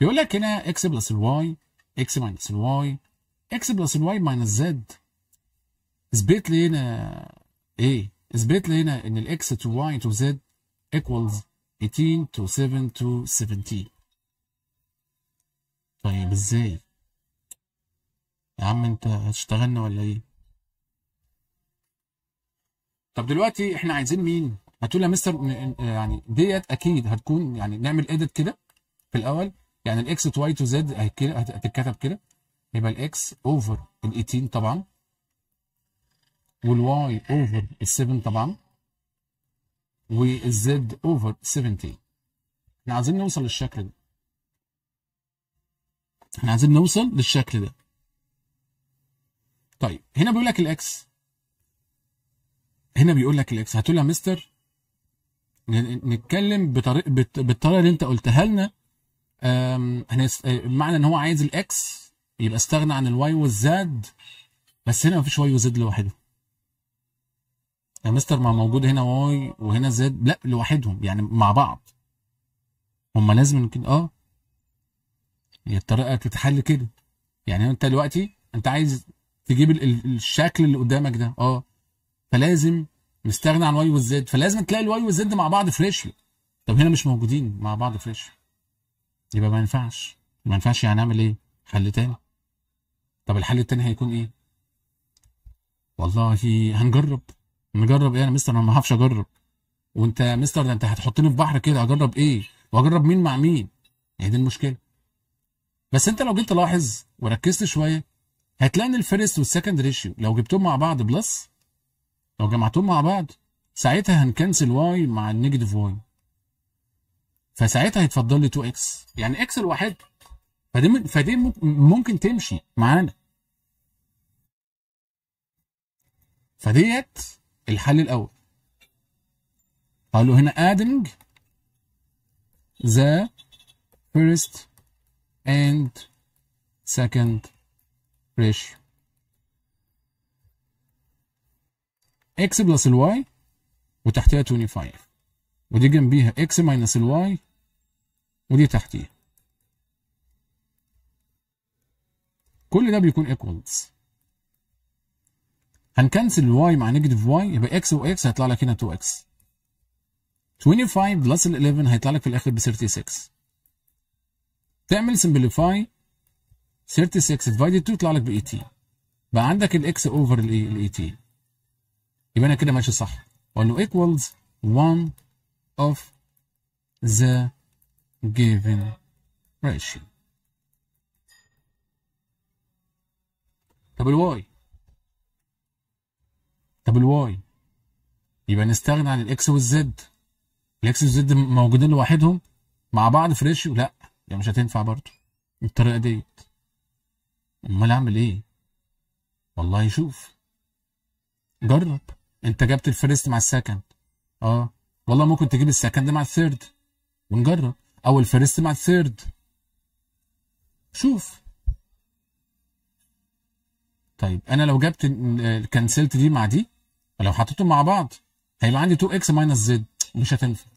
بيقول لك هنا اكس بلس الواي اكس ماينس الواي اكس بلس الواي ماينس زد اثبت لي هنا ايه اثبت لي هنا ان الاكس تو واي تو زد ايكوالز 18 to 7 to 17 طيب ازاي يا عم انت هتشتغلنا ولا ايه طب دلوقتي احنا عايزين مين هتقول يا مستر يعني ديت اكيد هتكون يعني نعمل اديت كده في الاول يعني الاكس تو واي تو زد هتتكتب كده يبقى الاكس اوفر ال 18 طبعا والواي اوفر ال 7 طبعا والزد اوفر 17 احنا عايزين نوصل للشكل ده احنا عايزين نوصل للشكل ده طيب هنا بيقول لك الاكس هنا بيقول لك الاكس هتقول يا مستر نتكلم بطريقه بالطريقه اللي انت قلتها لنا هنا أه، معنى ان هو عايز الاكس يبقى استغنى عن الواي والزد بس هنا مفيش واي وزد لوحدهم يا يعني مستر ما موجود هنا واي وهنا زد لا لوحدهم يعني مع بعض هما لازم كده اه هي الطريقه تتحل كده يعني انت دلوقتي انت عايز تجيب الشكل اللي قدامك ده اه فلازم نستغنى عن واي والزد فلازم تلاقي الواي والزد مع بعض فريش طب هنا مش موجودين مع بعض فريش يبقى ما ينفعش ما ينفعش يعني اعمل ايه حل تاني طب الحل التاني هيكون ايه والله هنجرب نجرب ايه انا مستر انا ما اعرفش اجرب وانت يا مستر ده انت هتحطني في بحر كده اجرب ايه واجرب مين مع مين هي يعني دي المشكله بس انت لو جيت تلاحظ وركزت شويه هتلاقي ان الفيرست والسكند ريشيو لو جبتهم مع بعض بلس لو جمعتهم مع بعض ساعتها هنكنسل واي مع النيجاتيف واي فساعتها يتفضل لي 2 اكس يعني اكس الواحد فدي فدي ممكن تمشي معانا فديت الحل الاول قالوا هنا adding the first and second ratio x بلس الواي وتحتها 25 ودي جنبيها اكس ماينس الواي ودي تحتيها كل ده بيكون ايكوالز هنكنسل الواي مع نيجاتيف واي يبقى اكس واكس هيطلع لك هنا 2 اكس 25 بلس ال 11 هيطلع لك في الاخر ب 36 تعمل سمبليفاي 36 ديفايدد 2 يطلع لك ب 18 بقى عندك الاكس اوفر ال 18 يبقى انا كده ماشي صح اقول له ايكوالز 1 of the given ratio طب الواي طب الواي يبقى نستغنى عن الاكس والزد الاكس والزد موجودين لوحدهم مع بعض في ريشيو لا يعني مش هتنفع برضه بالطريقه ديت امال اعمل ايه والله شوف جرب انت جبت الفيرست مع السكند اه والله ممكن تجيب السكند مع الثيرد ونجرب او الفيرست مع الثيرد شوف طيب انا لو جبت كنسلت دي مع دي ولو حطيتهم مع بعض هيبقى عندي 2 اكس ماينس زد مش هتنفع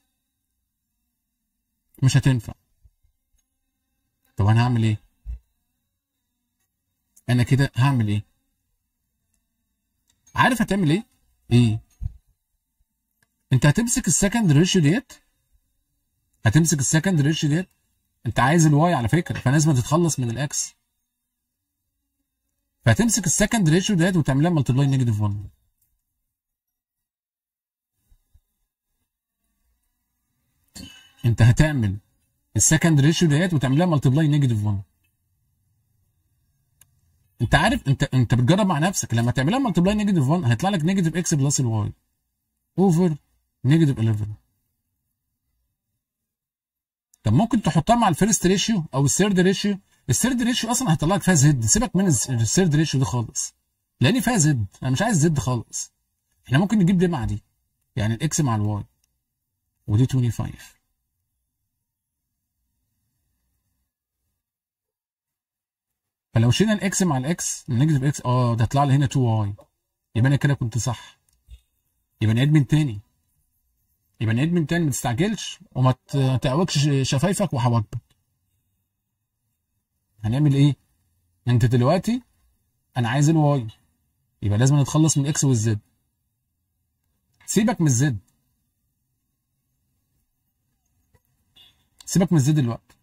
مش هتنفع طب انا هعمل ايه انا كده هعمل ايه عارف هتعمل ايه ايه انت هتمسك السكند ريشيو ديت هتمسك السكند ريشيو ديت انت عايز الواي على فكره فلازم تتخلص من الاكس فهتمسك السكند ريشيو ديت وتعملها ملتبلاي نيجاتيف 1 انت هتعمل السكند ريشيو ديت وتعملها ملتبلاي نيجاتيف 1 انت عارف انت انت بتجرب مع نفسك لما تعملها ملتبلاي نيجاتيف 1 هيطلع لك نيجاتيف اكس بلس الواي اوفر نيجاتيف 11 طب ممكن تحطها مع الفيرست ريشيو او الثيرد ريشيو الثيرد ريشيو اصلا هيطلع لك فيها زد سيبك من الثيرد ريشيو ده خالص لان فيها زد انا مش عايز زد خالص احنا ممكن نجيب دي مع دي يعني الاكس مع الواي ودي 25 فلو شيلنا الاكس مع الاكس نيجاتيف اكس اه ده طلع لي هنا 2 واي يبقى انا كده كنت صح يبقى نعيد من تاني يبقى ادمن تاني ما تستعجلش وما تعوجش شفايفك وحواجبك هنعمل ايه انت دلوقتي انا عايز الواي يبقى لازم نتخلص من الاكس والزد سيبك من الزد سيبك من الزد دلوقتي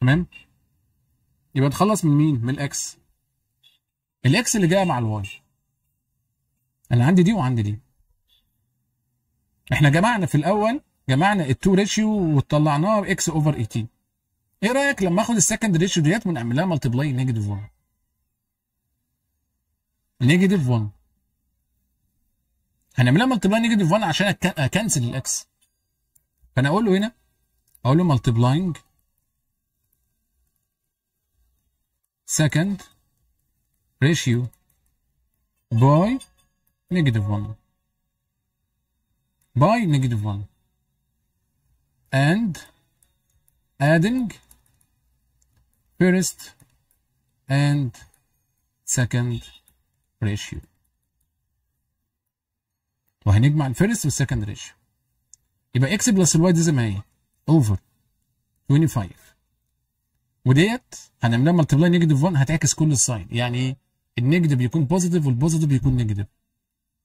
تمام يبقى نتخلص من مين من الاكس الاكس اللي جايه مع الواي انا عندي دي وعندي دي احنا جمعنا في الاول جمعنا التو ريشيو وطلعناها اكس اوفر 18 ايه رايك لما اخد السكند ريشيو ديت ونعمل لها ملتبلاي نيجاتيف 1 نيجاتيف 1 هنعملها ملتبلاي نيجاتيف 1 عشان اكنسل الاكس فانا اقول له هنا اقول له ملتبلاينج second ratio by negative 1 by negative 1 and adding first and second ratio وهنجمع الفيرست والسكند ريشيو يبقى اكس بلس الواي دي زي ما هي اوفر 25 وديت هنعملها ملتبلاي نيجاتيف 1 هتعكس كل الساين يعني ايه النيجاتيف يكون بوزيتيف والبوزيتيف يكون نيجاتيف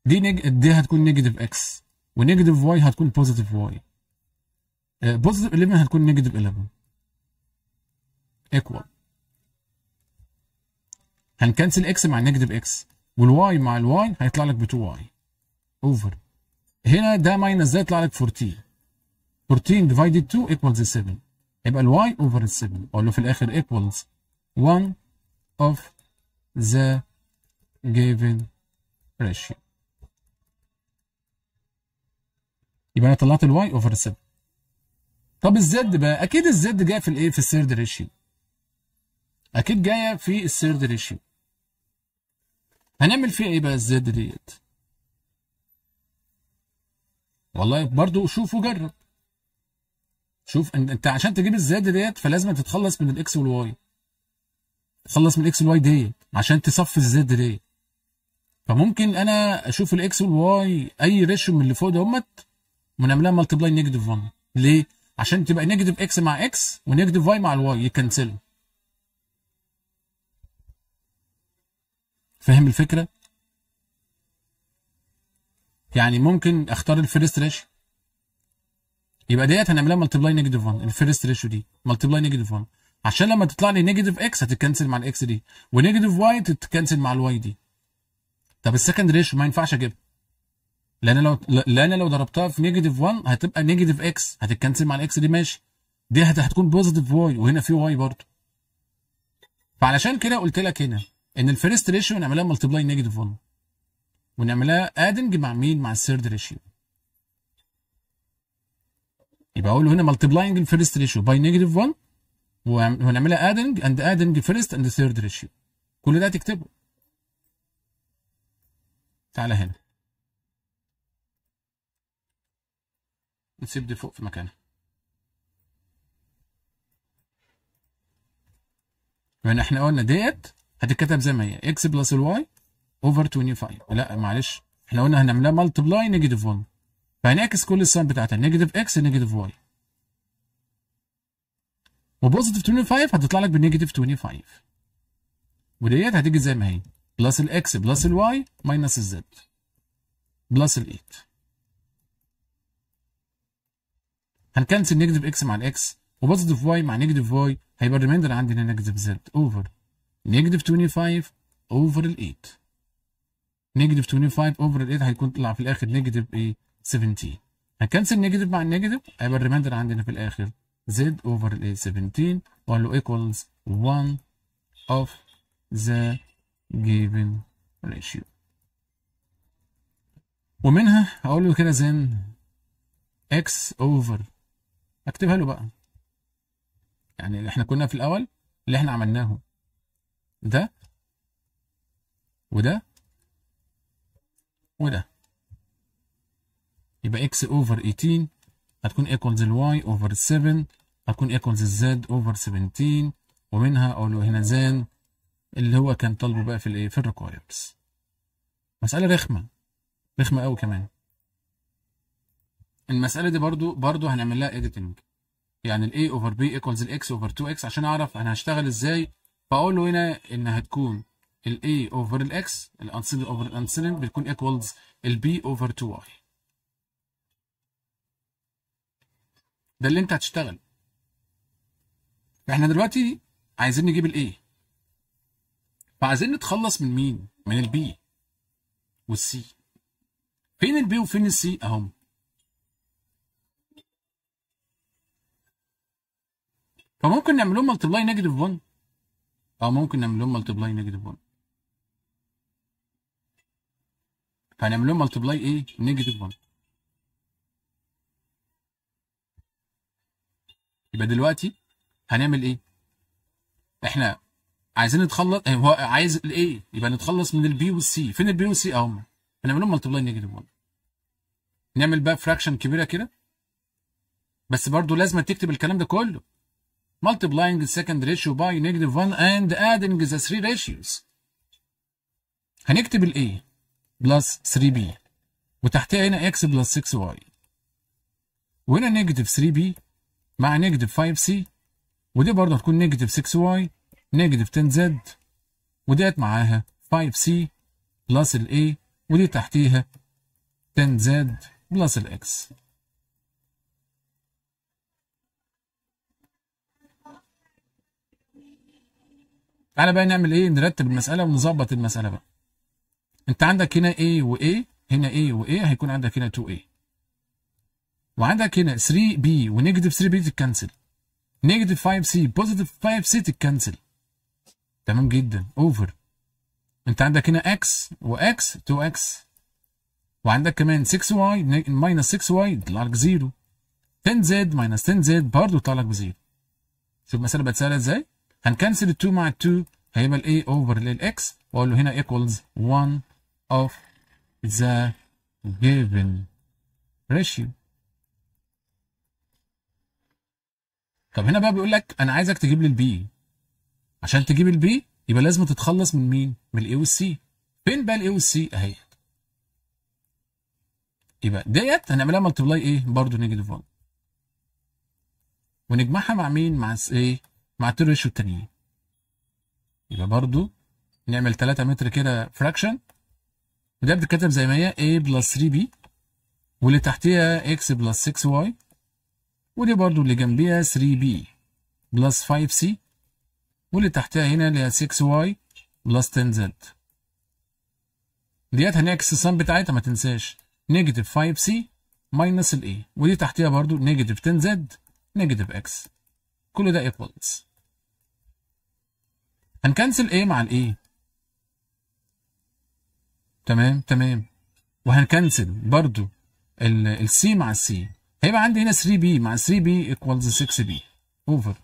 دي نيج... دي هتكون نيجاتيف اكس ونيجاتيف واي هتكون بوزيتيف واي بوزيتيف آه، 11 هتكون نيجاتيف 11 ايكوال هنكنسل اكس مع نيجاتيف اكس والواي مع الواي هيطلع لك ب 2 واي اوفر هنا ده ماينس ده يطلع لك 14 14 ديفايدد 2 ايكوالز 7 يبقى الواي اوفر 7 اقول له في الاخر ايكوالز 1 اوف ذا given ratio يبقى انا طلعت الواي اوفر 7 طب الزد بقى اكيد الزد جايه في الايه في الثيرد ريشيو اكيد جايه في الثيرد ريشيو هنعمل فيها ايه بقى الزد ديت والله برضو شوف وجرب شوف انت عشان تجيب الزد ديت فلازم تتخلص من الاكس والواي تتخلص من الاكس والواي ديت عشان تصفي الزد ديت فممكن انا اشوف الاكس والواي اي ريشيو من اللي فوق دهمت من عملها ملتبلاي نيجاتيف 1 ليه؟ عشان تبقى نيجاتيف اكس مع اكس ونيجاتيف واي مع الواي يكنسلوا فاهم الفكره؟ يعني ممكن اختار الفيرست ريش يبقى ديت هنعملها ملتبلاي نيجاتيف 1 الفيرست ريشو دي ملتبلاي نيجاتيف 1 عشان لما تطلع لي نيجاتيف اكس هتتكنسل مع الاكس دي ونيجاتيف واي تتكنسل مع الواي دي طب السكند ريشو ما ينفعش اجيبها لان لو لان لو ضربتها في نيجاتيف 1 هتبقى نيجاتيف اكس هتتكنسل مع الاكس دي ماشي دي هتكون بوزيتيف واي وهنا في واي برضو فعلشان كده قلت لك هنا ان الفيرست ريشيو نعملها ملتبلاي نيجاتيف 1 ونعملها ادنج مع مين مع الثيرد ريشيو يبقى اقول له هنا ملتبلاينج الفيرست ريشيو باي نيجاتيف 1 وهنعملها ادنج اند ادنج فيرست اند ثيرد ريشيو كل ده تكتبه تعالى هنا نسيب دي فوق في مكانها يعني احنا قلنا ديت هتتكتب زي ما هي اكس بلس الواي اوفر 25 لا معلش احنا قلنا هنعملها ملتبلاي نيجاتيف 1 فهنعكس كل السين بتاعتها نيجاتيف اكس نيجاتيف واي وبوزيتيف 25 هتطلع لك بنيجاتيف 25 وديت هتيجي زي ما هي بلس الاكس بلس الواي ماينس الزد بلس الايت هنكنسل نيجاتيف اكس مع الاكس وبوزيتيف واي مع نيجاتيف واي هيبقى الريمايندر عندي هنا نيجاتيف زد اوفر نيجاتيف 25 اوفر ال 8 نيجاتيف 25 اوفر ال 8 هيكون طلع في الاخر نيجاتيف ايه 17 هنكنسل نيجاتيف مع النيجاتيف هيبقى الريمايندر عندنا في الاخر زد اوفر ال 17 واقول له ايكوالز 1 of the given ratio ومنها اقول له كده زين اكس اوفر اكتبها له بقى يعني اللي احنا كنا في الاول اللي احنا عملناه ده وده وده يبقى اكس اوفر 18 هتكون ايكوالز الواي اوفر 7 هتكون ايكوالز الزد اوفر 17 ومنها اقول له هنا زان اللي هو كان طالبه بقى في الايه في الريكوايرز مساله رخمه رخمه قوي كمان المساله دي برضو برضو هنعمل لها ايديتنج يعني الاي اوفر بي ايكوالز الاكس اوفر 2 اكس عشان اعرف انا هشتغل ازاي فاقول له هنا ان هتكون الاي اوفر الاكس الانسيلنت اوفر الانسيلنت بتكون ايكوالز البي اوفر 2 واي ده اللي انت هتشتغل احنا دلوقتي عايزين نجيب الاي فعايزين نتخلص من مين من البي والسي فين البي وفين السي اهم فممكن نعمل لهم ملتبلاي نيجاتيف 1 اه ممكن نعمل لهم ملتبلاي نيجاتيف 1 فهنعمل لهم ملتبلاي ايه نيجاتيف 1 يبقى دلوقتي هنعمل ايه احنا عايزين نتخلص إيه، هو عايز الايه يبقى نتخلص من البي والسي فين البي والسي اهم هنعمل لهم ملتبلاي نيجاتيف 1 نعمل بقى فراكشن كبيره كده بس برضو لازم تكتب الكلام ده كله multiplying the second ratio by negative 1 and adding the 3 ratios هنكتب ال A plus 3B وتحتها هنا X plus 6Y وهنا نيجاتيف 3B مع نيجاتيف 5C ودي برضه هتكون نيجاتيف 6Y نيجاتيف 10Z وديت معاها 5C بلس ال A ودي تحتيها 10Z بلس ال X تعالى بقى نعمل ايه نرتب المساله ونظبط المساله بقى انت عندك هنا A و A هنا A و A هيكون عندك هنا 2A وعندك هنا 3B ونيجاتيف 3B تتكنسل نيجاتيف 5C بوزيتيف 5C تتكنسل تمام جدا اوفر انت عندك هنا X وX 2X وعندك كمان 6Y ماينس 6Y يطلع لك 0 10Z ماينس 10Z برضه يطلع لك 0 شوف المساله بقت سهله ازاي هنكنسل ال 2 مع ال 2 هيبقى ال A over ال X واقول له هنا equals 1 of the given ratio طب هنا بقى بيقول لك انا عايزك تجيب لي البي عشان تجيب البي يبقى لازم تتخلص من مين؟ من الاي والسي فين بقى الاي والسي اهي يبقى ديت هنعملها ملتبلاي ايه؟ برضه نيجاتيف 1 ونجمعها مع مين؟ مع ايه؟ مع التير ريشيو التانيين يبقى برضو نعمل 3 متر كده فراكشن وده بتتكتب زي ما هي a بلس 3b واللي تحتيها x بلس 6y ودي برضو اللي جنبيها 3b بلس 5c واللي تحتها هنا اللي هي 6y بلس 10z ديت هنعكس الصم بتاعتها ما تنساش نيجاتيف 5c ماينس الـ a ودي تحتيها برضو نيجاتيف 10z نيجاتيف x كل ده ايكوالز هنكنسل ايه مع الايه تمام تمام وهنكنسل برضو السي مع السي هيبقى عندي هنا 3 بي مع 3 بي ايكوالز 6 بي اوفر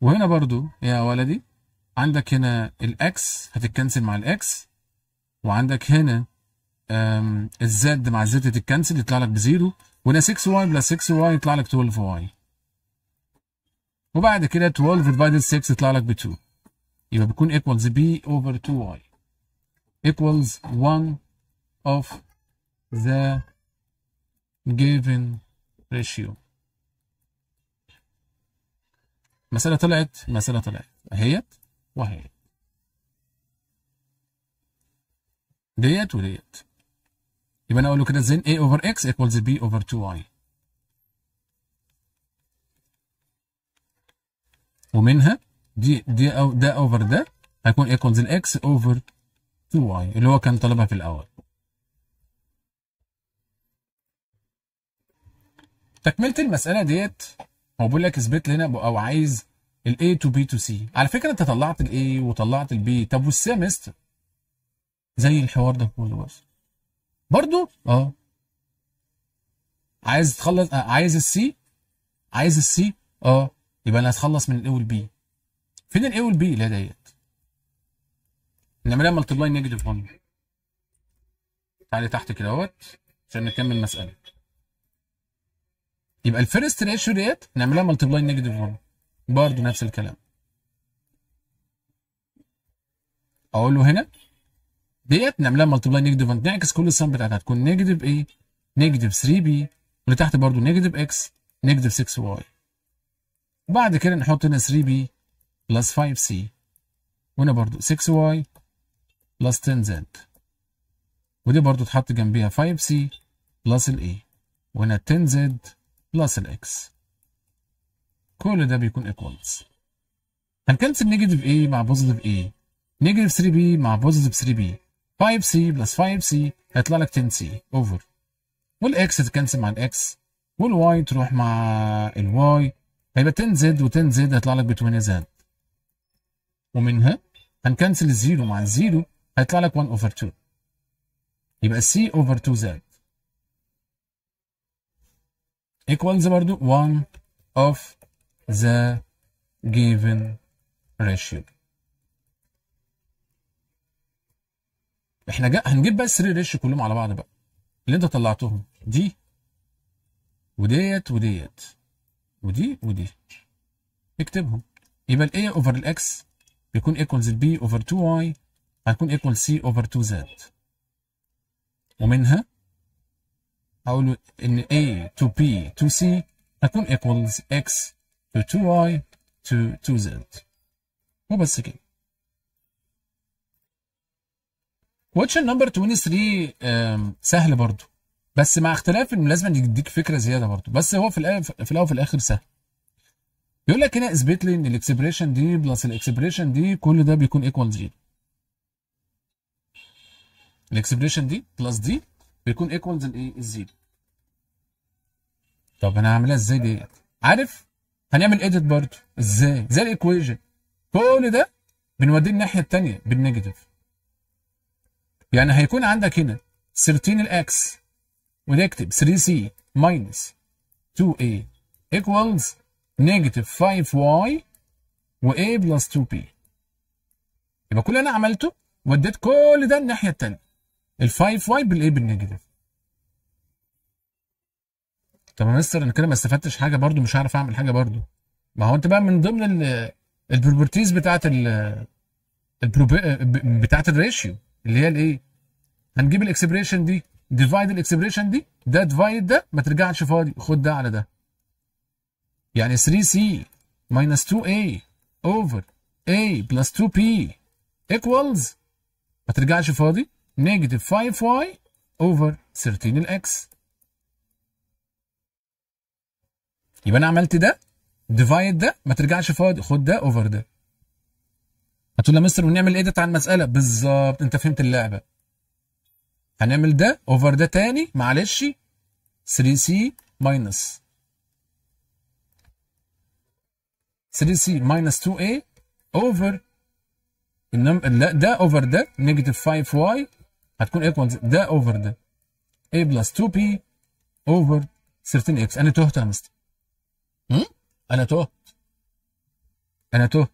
وهنا برضو يا ولدي عندك هنا الاكس هتتكنسل مع الاكس وعندك هنا الزد مع الزد تتكنسل يطلع لك بزيرو وده 6y بلس 6y يطلع لك 12y وبعد كده 12 ديفايدد 6 يطلع لك ب 2 يبقى بيكون ايكوالز b over 2y ايكوالز 1 of the given ratio مسألة طلعت مسألة طلعت اهيت وهيت ديت وديت يبقى انا اقول له كده زين a اوفر x equals b اوفر 2y ومنها دي دي أو ده اوفر ده هيكون ايكوالز الاكس اوفر 2y اللي هو كان طالبها في الاول تكمله المساله ديت هو بيقول لك اثبت لنا او عايز ال A to B to C على فكره انت طلعت ال A وطلعت ال B طب والسيمستر زي الحوار ده كله بس برضو اه عايز تخلص آه، عايز السي عايز السي اه يبقى انا هتخلص من الاي والبي فين الاي والبي اللي هي ديت نعملها ملتبلاي نيجاتيف 1 تعالي تحت كده اهوت عشان نكمل المساله يبقى الفيرست ريشيو ديت نعملها ملتبلاي نيجاتيف 1 برضه نفس الكلام اقول له هنا ديت نعملها بلاي نيجاتيف نعكس كل السم بتاعتها هتكون نيجاتيف ايه نيجاتيف 3 بي واللي تحت برضه نيجاتيف اكس نيجاتيف 6 واي وبعد كده نحط هنا 3 بي بلس 5 سي وهنا برضه 6 واي بلس 10 زد ودي برضه اتحط جنبيها 5 سي بلس الاي وهنا 10 زد بلس الاكس كل ده بيكون ايكوالز هنكنسل نيجاتيف ايه مع بوزيتيف ايه نيجاتيف 3 بي مع بوزيتيف 3 بي 5c بلس 5c هيطلع لك 10c اوفر والاكس تتكنسل مع الاكس والواي تروح مع الواي هيبقى 10z و10z هيطلع لك ب 20z ومنها هنكنسل الزيرو مع الزيرو هيطلع لك 1 اوفر 2 يبقى c اوفر 2z equals برضو 1 of the given ratio احنا جا هنجيب بقى السري ريش كلهم على بعض بقى اللي انت طلعتهم دي وديت وديت ودي ودي اكتبهم يبقى الاي اوفر الاكس بيكون ايكوالز البي اوفر 2 واي هيكون ايكوال سي اوفر 2 زد ومنها هقول ان a to بي to c هتكون ايكوالز x to 2y to 2z وبس كده واتش نمبر 23 سهل برضو بس مع اختلاف الملازمه يديك فكره زياده برضو بس هو في الاول في الاول وفي الاخر سهل بيقول لك هنا اثبت لي ان الاكسبريشن دي بلس الاكسبريشن دي كل ده بيكون ايكوال زيرو الاكسبريشن دي بلس دي بيكون ايكوالز الايه الزيرو طب انا هعملها ازاي دي عارف هنعمل ايديت برضو ازاي زي الايكويجن كل ده بنوديه الناحيه الثانيه بالنيجاتيف يعني هيكون عندك هنا 13 الاكس ونكتب 3 سي minus 2a equals negative 5y و a plus 2b يبقى كل اللي انا عملته وديت كل ده الناحيه الثانيه ال 5y بالايه بالنيجاتيف طب يا مستر انا كده ما استفدتش حاجه برضو مش هعرف اعمل حاجه برضو ما هو انت بقى من ضمن البروبرتيز بتاعت ال بتاعت الريشيو اللي هي الايه هنجيب الاكسبريشن دي ديفايد الاكسبريشن دي ده ديفايد ده ما ترجعش فاضي خد ده على ده يعني 3c minus 2a over a plus 2p equals ما ترجعش فاضي negative 5y over 13x يبقى انا عملت ده ديفايد ده ما ترجعش فاضي خد ده اوفر ده هتقول يا مستر ونعمل ايديت على المساله بالظبط انت فهمت اللعبه هنعمل ده اوفر ده تاني معلش 3 سي ماينس 3 سي ماينس 2 اي اوفر لا ده اوفر ده نيجاتيف 5 واي هتكون ايكوال ده اوفر ده a بلس 2 بي اوفر 13 اكس انا تهت يا مستر انا تهت انا تهت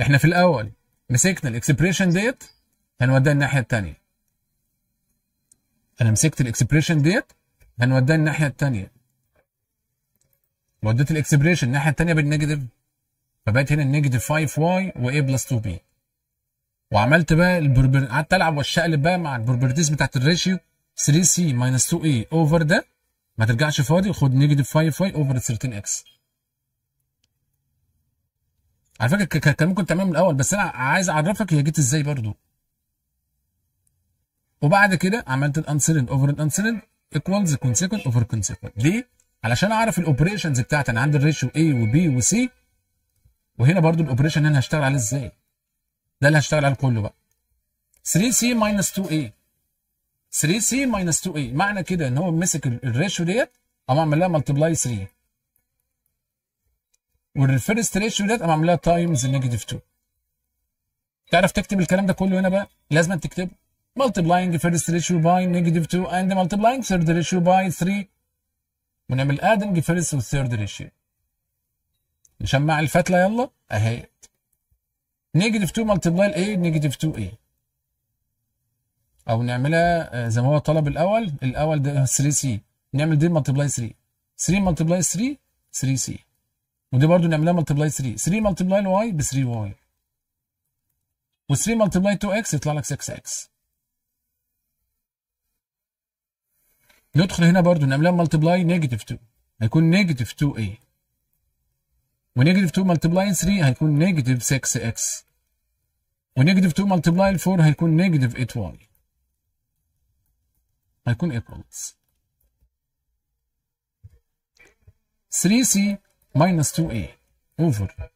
احنا في الاول مسكنا الاكسبريشن ديت هنوديها الناحيه الثانيه انا مسكت الاكسبريشن ديت هنوديها الناحيه الثانيه وديت الاكسبريشن الناحيه الثانيه بالنيجاتيف فبقت هنا النيجاتيف 5 واي واي بلس 2 بي وعملت بقى البربر قعدت العب واشقلب بقى مع البروبرتيز بتاعت الريشيو 3 سي ماينس 2 اي اوفر ده ما ترجعش فاضي خد نيجاتيف 5 واي اوفر 13 اكس على فكره كان ممكن تمام من الاول بس انا عايز اعرفك هي جت ازاي برضو وبعد كده عملت الانسيلنت اوفر الانسيلنت ايكوالز كونسيكونت اوفر كونسيكونت ليه؟ علشان اعرف الاوبريشنز بتاعتي انا عندي الريشيو اي وبي وسي وهنا برضو الاوبريشن انا هشتغل عليه ازاي؟ ده اللي هشتغل عليه كله بقى 3C ماينس 2A 3C ماينس 2A معنى كده ان هو مسك الريشيو ديت اقوم عمل لها ملتبلاي 3 والريفرست ريشيو ديت انا عامل لها تايمز نيجاتيف 2 تعرف تكتب الكلام ده كله هنا بقى لازم تكتبه multiplying فيرست ريشيو باي نيجاتيف 2 اند multiplying ثيرد ريشيو باي 3 ونعمل ادنج فيرست والثيرد ريشيو نشمع الفتله يلا اهي نيجاتيف 2 ملتبلاي الاي نيجاتيف 2 اي او نعملها آه، زي ما هو طلب الاول الاول ده 3 سي نعمل دي ملتبلاي 3 3 ملتبلاي 3 3 سي ودي برضو نعملها ملتبلاي 3 3 ملتبلاي الواي ب 3 واي و 3 ملتبلاي 2 اكس يطلع لك 6 اكس ندخل هنا برضو نعملها ملتبلاي نيجاتيف 2 هيكون نيجاتيف 2 اي ونيجاتيف 2 ملتبلاي 3 هيكون نيجاتيف 6 اكس ونيجاتيف 2 ملتبلاي 4 هيكون نيجاتيف 8 واي هيكون ايكوالز 3 سي ماينس 2a إيه. اوفر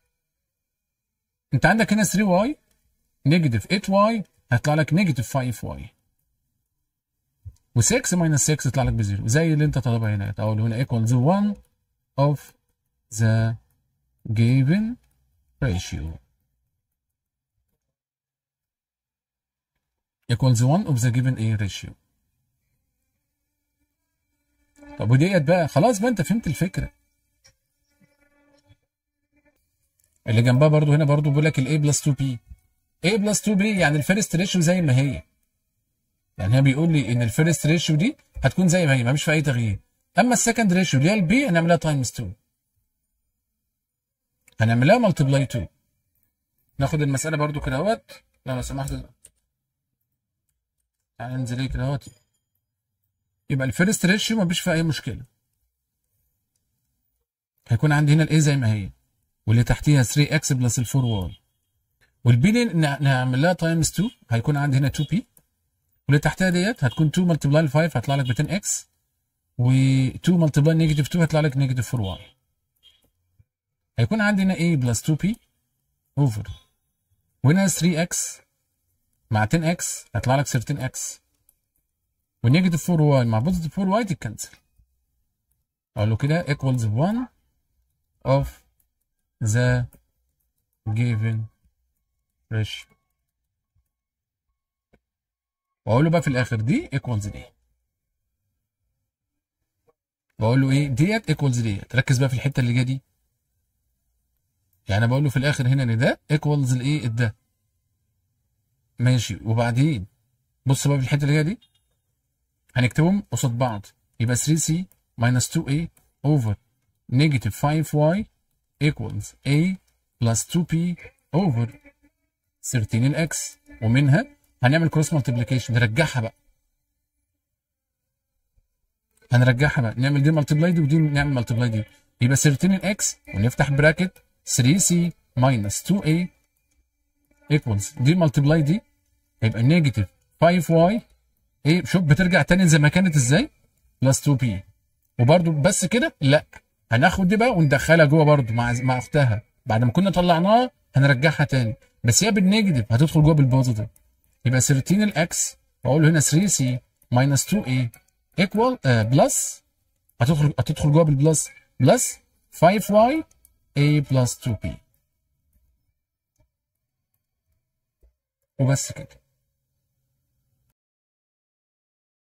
انت عندك هنا 3y نيجاتيف 8y هيطلع لك نيجاتيف 5y و6 ماينس 6 يطلع لك بزيرو زي اللي انت طالبها هنا او اللي هنا ايكوالز 1 اوف ذا جيفن ريشيو equals 1 of the given A ratio طب وديت بقى خلاص بقى انت فهمت الفكره اللي جنبها برضو هنا برضو بيقول لك الاي بلس 2 بي اي بلس 2 بي يعني الفيرست ريشيو زي ما هي يعني هي بيقول لي ان الفيرست ريشيو دي هتكون زي ما هي ما مش فيها اي تغيير اما السكند ريشيو اللي هي البي هنعملها تايمز 2 هنعملها ملتبلاي 2 ناخد المساله برضو كده اهوت لو سمحت تعالى ننزل ايه كده اهوت يبقى الفيرست ريشيو فيش فيها اي مشكله هيكون عندي هنا الاي زي ما هي واللي تحتيها 3 اكس بلس ال 4 واي والبي نعمل لها تايمز 2 هيكون عندي هنا 2 بي واللي تحتها ديت هتكون 2 ملتبلاي ل 5 هيطلع لك ب 10 اكس و 2 ملتبلاي نيجاتيف 2 هيطلع لك نيجاتيف 4 واي هيكون عندي هنا a بلس 2 بي اوفر وهنا 3 اكس مع 10 اكس هيطلع لك 13 اكس والنيجاتيف 4 واي مع بوزيتيف 4 واي تتكنسل اقول له كده ايكوالز 1 اوف the given ratio واقول له بقى في الاخر دي ايكوالز دي بقول له ايه ديت ايكوالز ديت ركز بقى في الحته اللي جايه دي يعني بقول له في الاخر هنا ان ده ايكوالز الايه إيه ده ماشي وبعدين بص بقى في الحته اللي جايه دي هنكتبهم قصاد بعض يبقى 3c 2a اوفر نيجاتيف 5y equals a plus 2p over 13x ومنها هنعمل كروس مالتيبليكيشن نرجعها بقى هنرجعها بقى نعمل دي مالتيبلاي دي ودي نعمل مالتيبلاي دي يبقى 13x ونفتح براكت 3c minus 2a equals دي مالتيبلاي دي هيبقى نيجاتيف 5y ايه شوف بترجع تاني زي ما كانت ازاي بلس 2p وبرده بس كده لا هناخد دي بقى وندخلها جوه برضه مع مع اختها بعد ما كنا طلعناها هنرجعها تاني بس هي بالنيجاتيف هتدخل جوه بالبوزيتيف يبقى 13 الاكس واقول هنا 3 سي ماينس 2 اي ايكوال بلس هتدخل هتدخل جوه بالبلس بلس 5 واي اي بلس 2 بي وبس كده